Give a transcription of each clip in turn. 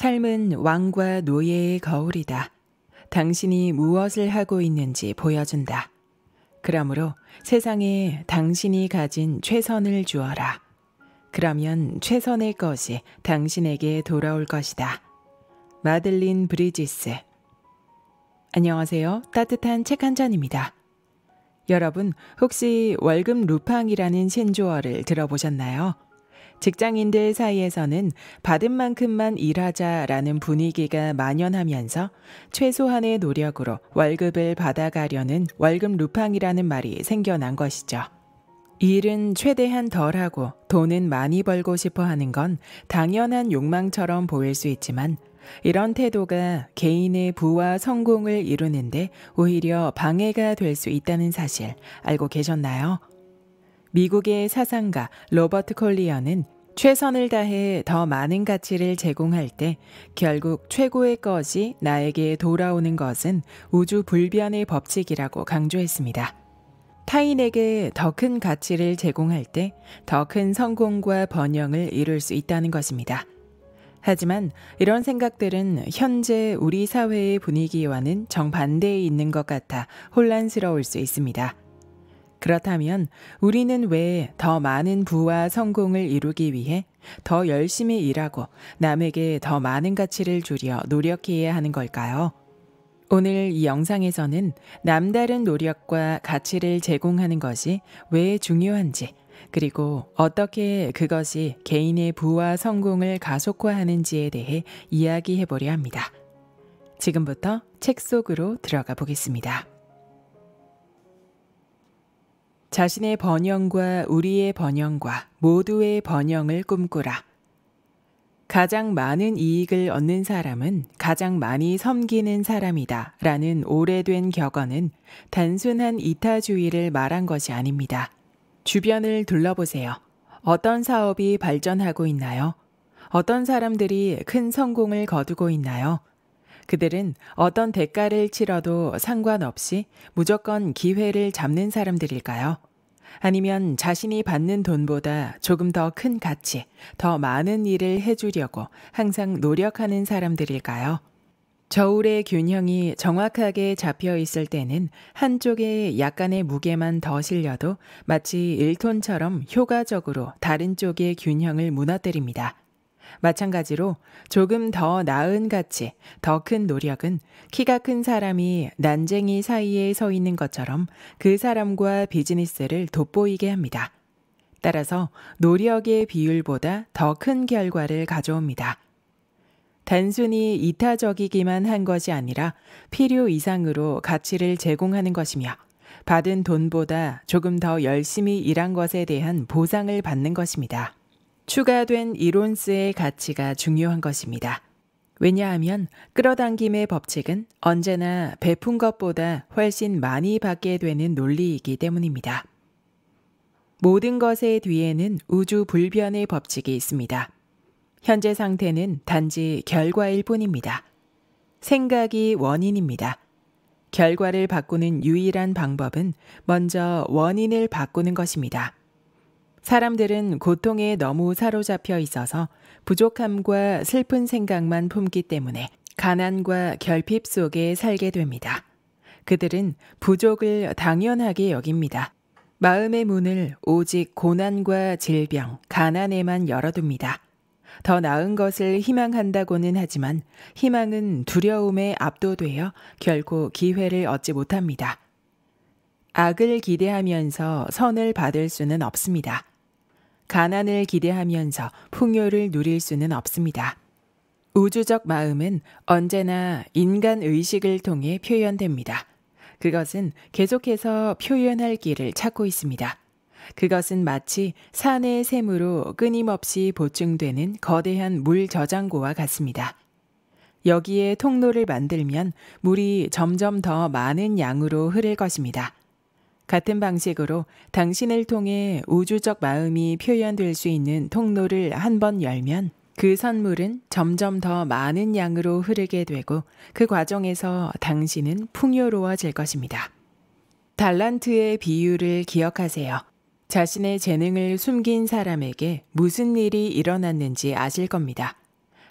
삶은 왕과 노예의 거울이다. 당신이 무엇을 하고 있는지 보여준다. 그러므로 세상에 당신이 가진 최선을 주어라. 그러면 최선의 것이 당신에게 돌아올 것이다. 마들린 브리지스. 안녕하세요. 따뜻한 책 한 잔입니다. 여러분, 혹시 월급 루팡이라는 신조어를 들어보셨나요? 직장인들 사이에서는 받은 만큼만 일하자라는 분위기가 만연하면서 최소한의 노력으로 월급을 받아가려는 월급 루팡이라는 말이 생겨난 것이죠. 일은 최대한 덜하고 돈은 많이 벌고 싶어 하는 건 당연한 욕망처럼 보일 수 있지만 이런 태도가 개인의 부와 성공을 이루는데 오히려 방해가 될 수 있다는 사실 알고 계셨나요? 미국의 사상가 로버트 콜리어는 최선을 다해 더 많은 가치를 제공할 때 결국 최고의 것이 나에게 돌아오는 것은 우주 불변의 법칙이라고 강조했습니다. 타인에게 더 큰 가치를 제공할 때 더 큰 성공과 번영을 이룰 수 있다는 것입니다. 하지만 이런 생각들은 현재 우리 사회의 분위기와는 정반대에 있는 것 같아 혼란스러울 수 있습니다. 그렇다면 우리는 왜 더 많은 부와 성공을 이루기 위해 더 열심히 일하고 남에게 더 많은 가치를 줄여 노력해야 하는 걸까요? 오늘 이 영상에서는 남다른 노력과 가치를 제공하는 것이 왜 중요한지, 그리고 어떻게 그것이 개인의 부와 성공을 가속화하는지에 대해 이야기해 보려 합니다. 지금부터 책 속으로 들어가 보겠습니다. 자신의 번영과 우리의 번영과 모두의 번영을 꿈꾸라. 가장 많은 이익을 얻는 사람은 가장 많이 섬기는 사람이다. 라는 오래된 격언은 단순한 이타주의를 말한 것이 아닙니다. 주변을 둘러보세요. 어떤 사업이 발전하고 있나요? 어떤 사람들이 큰 성공을 거두고 있나요? 그들은 어떤 대가를 치러도 상관없이 무조건 기회를 잡는 사람들일까요? 아니면 자신이 받는 돈보다 조금 더 큰 가치, 더 많은 일을 해주려고 항상 노력하는 사람들일까요? 저울의 균형이 정확하게 잡혀 있을 때는 한쪽에 약간의 무게만 더 실려도 마치 1톤처럼 효과적으로 다른 쪽의 균형을 무너뜨립니다. 마찬가지로 조금 더 나은 가치, 더 큰 노력은 키가 큰 사람이 난쟁이 사이에 서 있는 것처럼 그 사람과 비즈니스를 돋보이게 합니다. 따라서 노력의 비율보다 더 큰 결과를 가져옵니다. 단순히 이타적이기만 한 것이 아니라 필요 이상으로 가치를 제공하는 것이며 받은 돈보다 조금 더 열심히 일한 것에 대한 보상을 받는 것입니다. 추가된 이론스의 가치가 중요한 것입니다. 왜냐하면 끌어당김의 법칙은 언제나 베푼 것보다 훨씬 많이 받게 되는 논리이기 때문입니다. 모든 것의 뒤에는 우주 불변의 법칙이 있습니다. 현재 상태는 단지 결과일 뿐입니다. 생각이 원인입니다. 결과를 바꾸는 유일한 방법은 먼저 원인을 바꾸는 것입니다. 사람들은 고통에 너무 사로잡혀 있어서 부족함과 슬픈 생각만 품기 때문에 가난과 결핍 속에 살게 됩니다. 그들은 부족을 당연하게 여깁니다. 마음의 문을 오직 고난과 질병, 가난에만 열어둡니다. 더 나은 것을 희망한다고는 하지만 희망은 두려움에 압도되어 결코 기회를 얻지 못합니다. 악을 기대하면서 선을 받을 수는 없습니다. 가난을 기대하면서 풍요를 누릴 수는 없습니다. 우주적 마음은 언제나 인간 의식을 통해 표현됩니다. 그것은 계속해서 표현할 길을 찾고 있습니다. 그것은 마치 산의 샘으로 끊임없이 보충되는 거대한 물 저장고와 같습니다. 여기에 통로를 만들면 물이 점점 더 많은 양으로 흐를 것입니다. 같은 방식으로 당신을 통해 우주적 마음이 표현될 수 있는 통로를 한 번 열면 그 선물은 점점 더 많은 양으로 흐르게 되고 그 과정에서 당신은 풍요로워질 것입니다. 달란트의 비유를 기억하세요. 자신의 재능을 숨긴 사람에게 무슨 일이 일어났는지 아실 겁니다.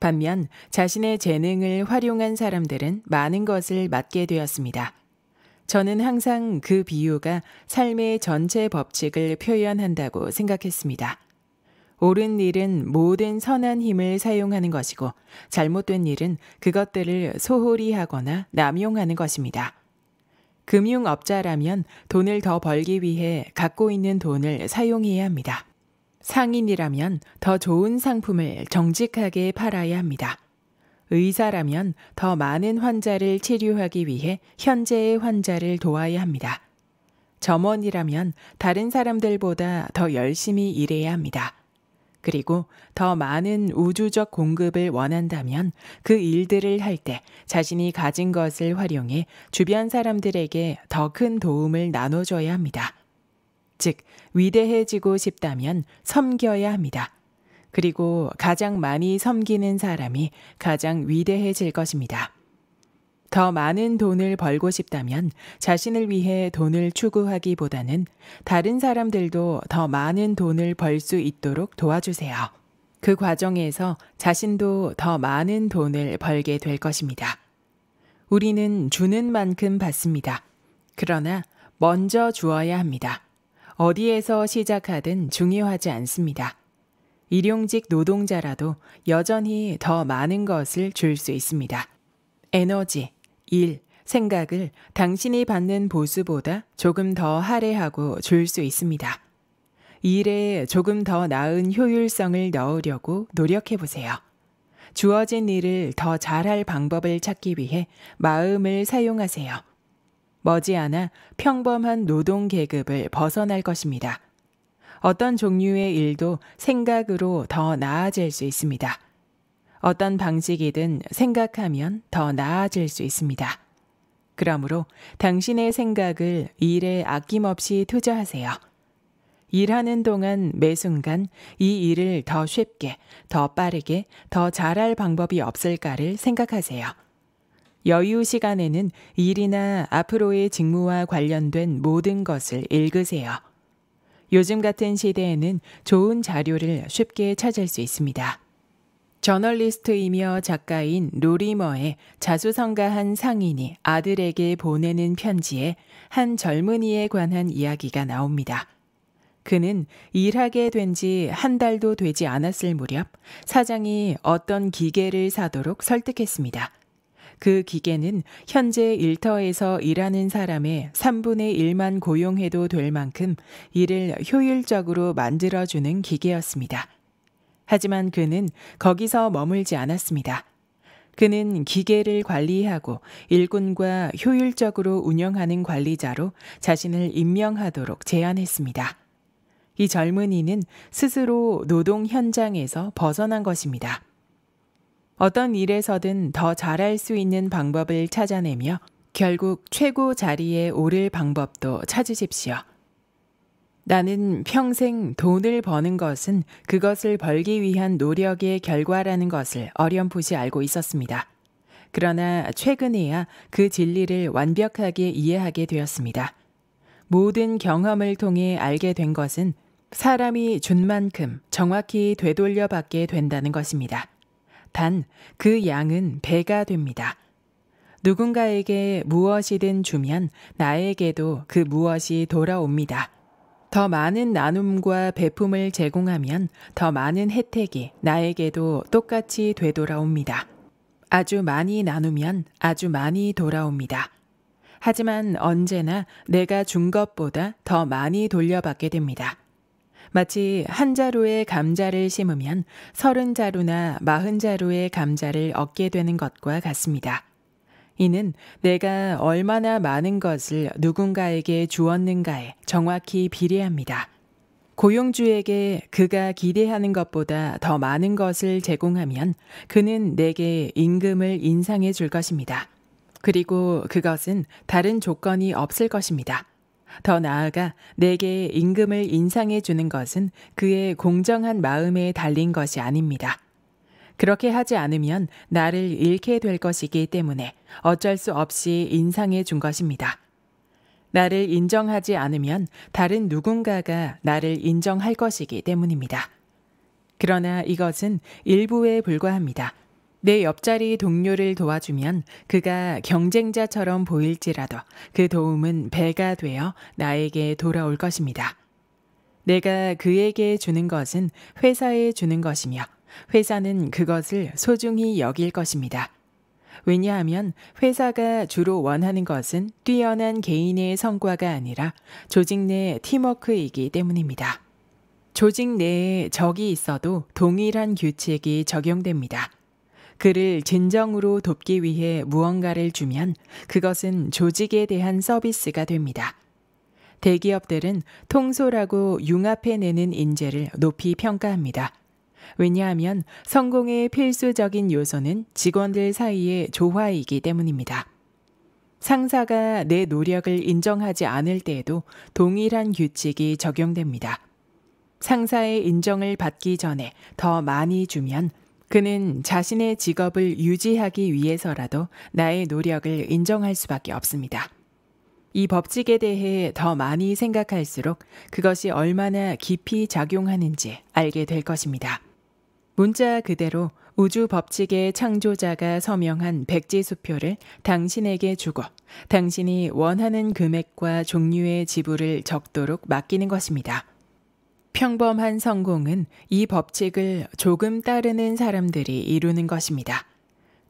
반면 자신의 재능을 활용한 사람들은 많은 것을 맡게 되었습니다. 저는 항상 그 비유가 삶의 전체 법칙을 표현한다고 생각했습니다. 옳은 일은 모든 선한 힘을 사용하는 것이고 잘못된 일은 그것들을 소홀히 하거나 남용하는 것입니다. 금융업자라면 돈을 더 벌기 위해 갖고 있는 돈을 사용해야 합니다. 상인이라면 더 좋은 상품을 정직하게 팔아야 합니다. 의사라면 더 많은 환자를 치료하기 위해 현재의 환자를 도와야 합니다. 점원이라면 다른 사람들보다 더 열심히 일해야 합니다. 그리고 더 많은 우주적 공급을 원한다면 그 일들을 할 때 자신이 가진 것을 활용해 주변 사람들에게 더 큰 도움을 나눠줘야 합니다. 즉, 위대해지고 싶다면 섬겨야 합니다. 그리고 가장 많이 섬기는 사람이 가장 위대해질 것입니다. 더 많은 돈을 벌고 싶다면 자신을 위해 돈을 추구하기보다는 다른 사람들도 더 많은 돈을 벌 수 있도록 도와주세요. 그 과정에서 자신도 더 많은 돈을 벌게 될 것입니다. 우리는 주는 만큼 받습니다. 그러나 먼저 주어야 합니다. 어디에서 시작하든 중요하지 않습니다. 일용직 노동자라도 여전히 더 많은 것을 줄 수 있습니다. 에너지, 일, 생각을 당신이 받는 보수보다 조금 더 할애하고 줄 수 있습니다. 일에 조금 더 나은 효율성을 넣으려고 노력해 보세요. 주어진 일을 더 잘할 방법을 찾기 위해 마음을 사용하세요. 머지않아 평범한 노동 계급을 벗어날 것입니다. 어떤 종류의 일도 생각으로 더 나아질 수 있습니다. 어떤 방식이든 생각하면 더 나아질 수 있습니다. 그러므로 당신의 생각을 일에 아낌없이 투자하세요. 일하는 동안 매 순간 이 일을 더 쉽게, 더 빠르게, 더 잘할 방법이 없을까를 생각하세요. 여유 시간에는 일이나 앞으로의 직무와 관련된 모든 것을 읽으세요. 요즘 같은 시대에는 좋은 자료를 쉽게 찾을 수 있습니다. 저널리스트이며 작가인 로리머의 자수성가한 상인이 아들에게 보내는 편지에 한 젊은이에 관한 이야기가 나옵니다. 그는 일하게 된 지 한 달도 되지 않았을 무렵 사장이 어떤 기계를 사도록 설득했습니다. 그 기계는 현재 일터에서 일하는 사람의 3분의 1만 고용해도 될 만큼 일을 효율적으로 만들어주는 기계였습니다. 하지만 그는 거기서 머물지 않았습니다. 그는 기계를 관리하고 일꾼과 효율적으로 운영하는 관리자로 자신을 임명하도록 제안했습니다. 이 젊은이는 스스로 노동 현장에서 벗어난 것입니다. 어떤 일에서든 더 잘할 수 있는 방법을 찾아내며 결국 최고 자리에 오를 방법도 찾으십시오. 나는 평생 돈을 버는 것은 그것을 벌기 위한 노력의 결과라는 것을 어렴풋이 알고 있었습니다. 그러나 최근에야 그 진리를 완벽하게 이해하게 되었습니다. 모든 경험을 통해 알게 된 것은 사람이 준 만큼 정확히 되돌려 받게 된다는 것입니다. 단그 양은 배가 됩니다. 누군가에게 무엇이든 주면 나에게도 그 무엇이 돌아옵니다. 더 많은 나눔과 배품을 제공하면 더 많은 혜택이 나에게도 똑같이 되돌아옵니다. 아주 많이 나누면 아주 많이 돌아옵니다. 하지만 언제나 내가 준 것보다 더 많이 돌려받게 됩니다. 마치 한 자루의 감자를 심으면 서른 자루나 마흔 자루의 감자를 얻게 되는 것과 같습니다. 이는 내가 얼마나 많은 것을 누군가에게 주었는가에 정확히 비례합니다. 고용주에게 그가 기대하는 것보다 더 많은 것을 제공하면 그는 내게 임금을 인상해 줄 것입니다. 그리고 그것은 다른 조건이 없을 것입니다. 더 나아가 내게 임금을 인상해 주는 것은 그의 공정한 마음에 달린 것이 아닙니다. 그렇게 하지 않으면 나를 잃게 될 것이기 때문에 어쩔 수 없이 인상해 준 것입니다. 나를 인정하지 않으면 다른 누군가가 나를 인정할 것이기 때문입니다. 그러나 이것은 일부에 불과합니다. 내 옆자리 동료를 도와주면 그가 경쟁자처럼 보일지라도 그 도움은 배가 되어 나에게 돌아올 것입니다. 내가 그에게 주는 것은 회사에 주는 것이며 회사는 그것을 소중히 여길 것입니다. 왜냐하면 회사가 주로 원하는 것은 뛰어난 개인의 성과가 아니라 조직 내 팀워크이기 때문입니다. 조직 내에 적이 있어도 동일한 규칙이 적용됩니다. 그를 진정으로 돕기 위해 무언가를 주면 그것은 조직에 대한 서비스가 됩니다. 대기업들은 통솔하고 융합해내는 인재를 높이 평가합니다. 왜냐하면 성공의 필수적인 요소는 직원들 사이의 조화이기 때문입니다. 상사가 내 노력을 인정하지 않을 때에도 동일한 규칙이 적용됩니다. 상사의 인정을 받기 전에 더 많이 주면 그는 자신의 직업을 유지하기 위해서라도 나의 노력을 인정할 수밖에 없습니다. 이 법칙에 대해 더 많이 생각할수록 그것이 얼마나 깊이 작용하는지 알게 될 것입니다. 문자 그대로 우주 법칙의 창조자가 서명한 백지 수표를 당신에게 주고 당신이 원하는 금액과 종류의 지불을 적도록 맡기는 것입니다. 평범한 성공은 이 법칙을 조금 따르는 사람들이 이루는 것입니다.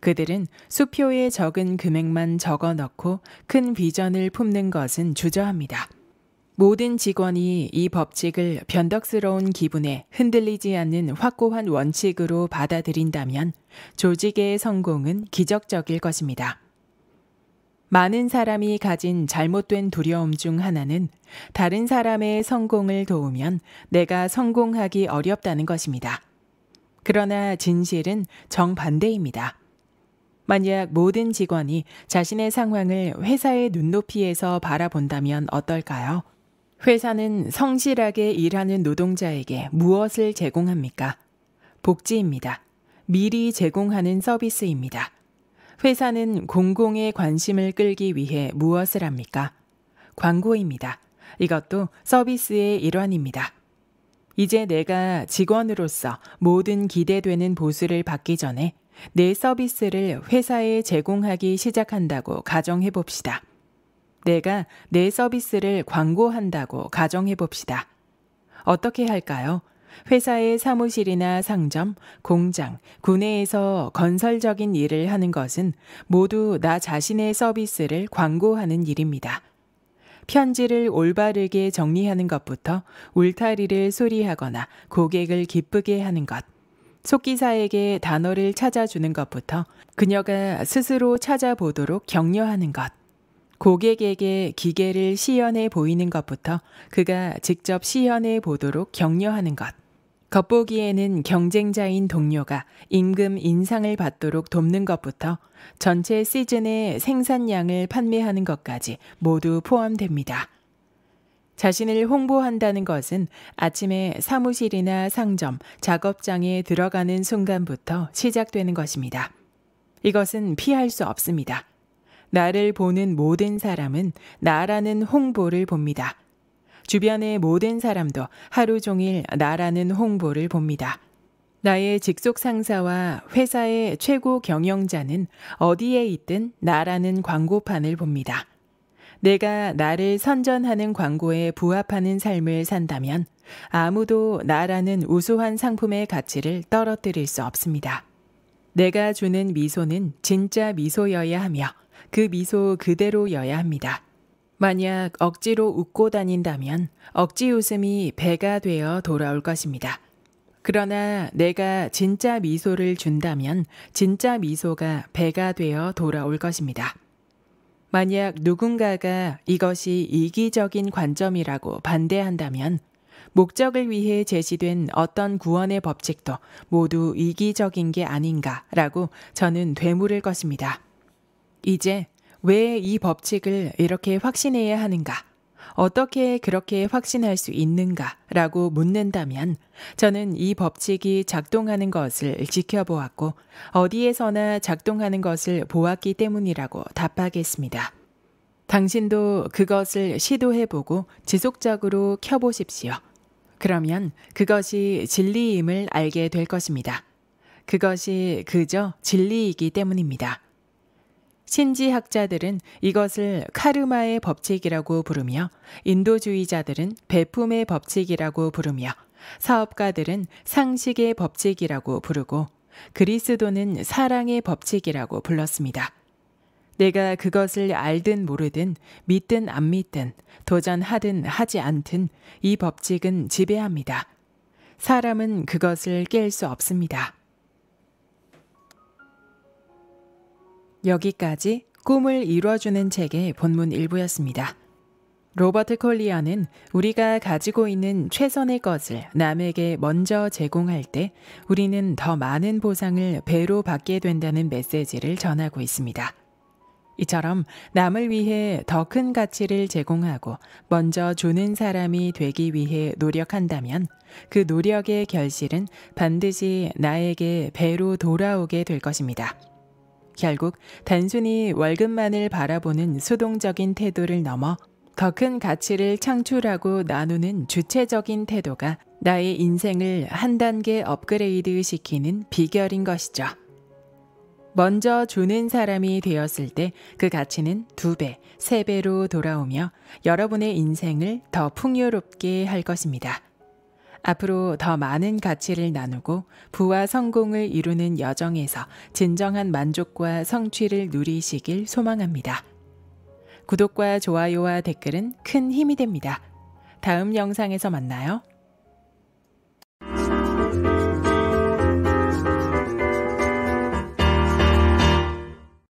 그들은 수표에 적은 금액만 적어 넣고 큰 비전을 품는 것은 주저합니다. 모든 직원이 이 법칙을 변덕스러운 기분에 흔들리지 않는 확고한 원칙으로 받아들인다면 조직의 성공은 기적적일 것입니다. 많은 사람이 가진 잘못된 두려움 중 하나는 다른 사람의 성공을 도우면 내가 성공하기 어렵다는 것입니다. 그러나 진실은 정반대입니다. 만약 모든 직원이 자신의 상황을 회사의 눈높이에서 바라본다면 어떨까요? 회사는 성실하게 일하는 노동자에게 무엇을 제공합니까? 복지입니다. 미리 제공하는 서비스입니다. 회사는 공공의 관심을 끌기 위해 무엇을 합니까? 광고입니다. 이것도 서비스의 일환입니다. 이제 내가 직원으로서 모든 기대되는 보수를 받기 전에 내 서비스를 회사에 제공하기 시작한다고 가정해 봅시다. 내가 내 서비스를 광고한다고 가정해 봅시다. 어떻게 할까요? 회사의 사무실이나 상점, 공장, 구내에서 건설적인 일을 하는 것은 모두 나 자신의 서비스를 광고하는 일입니다. 편지를 올바르게 정리하는 것부터 울타리를 소리하거나 고객을 기쁘게 하는 것, 속기사에게 단어를 찾아주는 것부터 그녀가 스스로 찾아보도록 격려하는 것, 고객에게 기계를 시연해 보이는 것부터 그가 직접 시연해 보도록 격려하는 것, 겉보기에는 경쟁자인 동료가 임금 인상을 받도록 돕는 것부터 전체 시즌의 생산량을 판매하는 것까지 모두 포함됩니다. 자신을 홍보한다는 것은 아침에 사무실이나 상점, 작업장에 들어가는 순간부터 시작되는 것입니다. 이것은 피할 수 없습니다. 나를 보는 모든 사람은 나라는 홍보를 봅니다. 주변의 모든 사람도 하루 종일 나라는 홍보를 봅니다. 나의 직속 상사와 회사의 최고 경영자는 어디에 있든 나라는 광고판을 봅니다. 내가 나를 선전하는 광고에 부합하는 삶을 산다면 아무도 나라는 우수한 상품의 가치를 떨어뜨릴 수 없습니다. 내가 주는 미소는 진짜 미소여야 하며 그 미소 그대로여야 합니다. 만약 억지로 웃고 다닌다면 억지 웃음이 배가 되어 돌아올 것입니다. 그러나 내가 진짜 미소를 준다면 진짜 미소가 배가 되어 돌아올 것입니다. 만약 누군가가 이것이 이기적인 관점이라고 반대한다면 목적을 위해 제시된 어떤 구원의 법칙도 모두 이기적인 게 아닌가라고 저는 되물을 것입니다. 이제 왜이 법칙을 이렇게 확신해야 하는가? 어떻게 그렇게 확신할 수 있는가? 라고 묻는다면 저는 이 법칙이 작동하는 것을 지켜보았고 어디에서나 작동하는 것을 보았기 때문이라고 답하겠습니다. 당신도 그것을 시도해보고 지속적으로 켜보십시오. 그러면 그것이 진리임을 알게 될 것입니다. 그것이 그저 진리이기 때문입니다. 신지학자들은 이것을 카르마의 법칙이라고 부르며 인도주의자들은 배품의 법칙이라고 부르며 사업가들은 상식의 법칙이라고 부르고 그리스도는 사랑의 법칙이라고 불렀습니다. 내가 그것을 알든 모르든 믿든 안 믿든 도전하든 하지 않든 이 법칙은 지배합니다. 사람은 그것을 깰 수 없습니다. 여기까지 꿈을 이루어주는 책의 본문 일부였습니다. 로버트 콜리어는 우리가 가지고 있는 최선의 것을 남에게 먼저 제공할 때 우리는 더 많은 보상을 배로 받게 된다는 메시지를 전하고 있습니다. 이처럼 남을 위해 더 큰 가치를 제공하고 먼저 주는 사람이 되기 위해 노력한다면 그 노력의 결실은 반드시 나에게 배로 돌아오게 될 것입니다. 결국 단순히 월급만을 바라보는 수동적인 태도를 넘어 더 큰 가치를 창출하고 나누는 주체적인 태도가 나의 인생을 한 단계 업그레이드 시키는 비결인 것이죠. 먼저 주는 사람이 되었을 때 그 가치는 두 배, 세 배로 돌아오며 여러분의 인생을 더 풍요롭게 할 것입니다. 앞으로 더 많은 가치를 나누고 부와 성공을 이루는 여정에서 진정한 만족과 성취를 누리시길 소망합니다. 구독과 좋아요와 댓글은 큰 힘이 됩니다. 다음 영상에서 만나요.